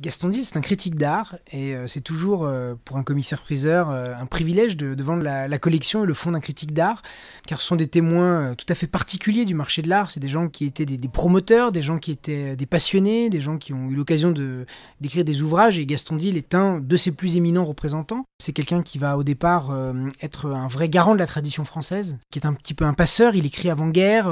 Gaston Dill, c'est un critique d'art et euh, c'est toujours, euh, pour un commissaire-priseur, euh, un privilège de, vendre la, collection et le fond d'un critique d'art, car ce sont des témoins tout à fait particuliers du marché de l'art. C'est des gens qui étaient des, promoteurs, des gens qui étaient des passionnés, des gens qui ont eu l'occasion d'écrire des ouvrages et Gaston Dill est un de ses plus éminents représentants. C'est quelqu'un qui va au départ être un vrai garant de la tradition française, qui est un petit peu un passeur. Il écrit avant-guerre,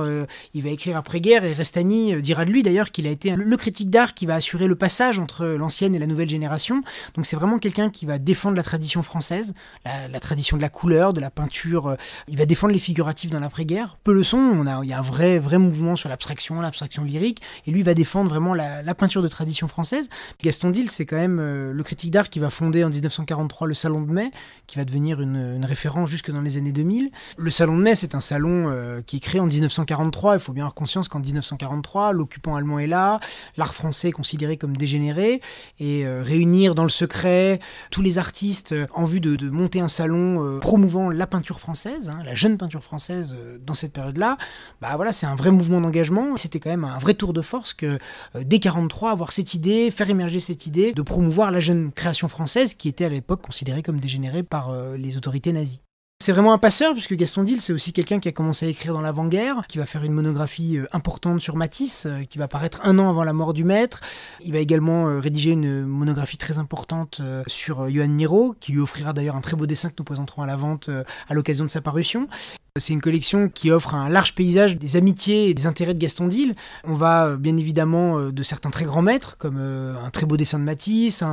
il va écrire après-guerre et Restani dira de lui d'ailleurs qu'il a été le critique d'art qui va assurer le passage entre l'ancienne et la nouvelle génération. Donc c'est vraiment quelqu'un qui va défendre la tradition française, la, tradition de la couleur, de la peinture. Euh, il va défendre les figuratifs dans l'après-guerre. Peu le sont, on a, il y a un vrai, vrai mouvement sur l'abstraction, l'abstraction lyrique, et lui va défendre vraiment la, peinture de tradition française. Gaston Dill, c'est quand même euh, le critique d'art qui va fonder en 1943 le Salon de Mai, qui va devenir une, référence jusque dans les années 2000. Le Salon de Mai, c'est un salon euh, qui est créé en 1943. Il faut bien avoir conscience qu'en 1943, l'occupant allemand est là, l'art français est considéré comme dégénéré et euh, réunir dans le secret euh, tous les artistes euh, en vue de, monter un salon promouvant la peinture française, hein, la jeune peinture française dans cette période-là, bah voilà, c'est un vrai mouvement d'engagement. C'était quand même un vrai tour de force que dès 43 avoir cette idée, faire émerger cette idée de promouvoir la jeune création française qui était à l'époque considérée comme dégénérée par les autorités nazies. C'est vraiment un passeur, puisque Gaston Dill, c'est aussi quelqu'un qui a commencé à écrire dans l'avant-guerre, qui va faire une monographie euh, importante sur Matisse, euh, qui va paraître un an avant la mort du maître. Il va également euh, rédiger une monographie très importante sur Johan Niro, qui lui offrira d'ailleurs un très beau dessin que nous présenterons à la vente à l'occasion de sa parution. C'est une collection qui offre un large paysage des amitiés et des intérêts de Gaston Dille. On va euh, bien évidemment euh, de certains très grands maîtres, comme euh, un très beau dessin de Matisse,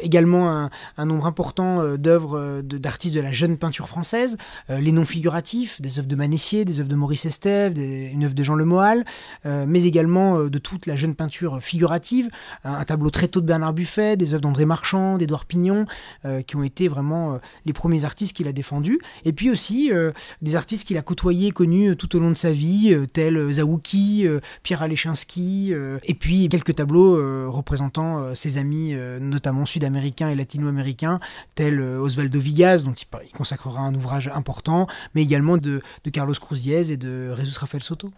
également un, nombre important d'œuvres d'artistes de la jeune peinture française, les non figuratifs, des œuvres de Manessier, des œuvres de Maurice Estève, des, une œuvre de Jean Lemoal, mais également de toute la jeune peinture figurative, un, tableau très tôt de Bernard Buffet, des œuvres d'André Marchand, d'Édouard Pignon, qui ont été vraiment les premiers artistes qu'il a défendus, et puis aussi des artistes qui il a côtoyé, connu euh, tout au long de sa vie, euh, tels euh, Zawuki, Pierre Alechinski, et puis quelques tableaux représentant ses amis, notamment sud-américains et latino-américains, tels Osvaldo Vigas, dont il consacrera un ouvrage important, mais également de, Carlos Cruziez et de Jesús Rafael Soto.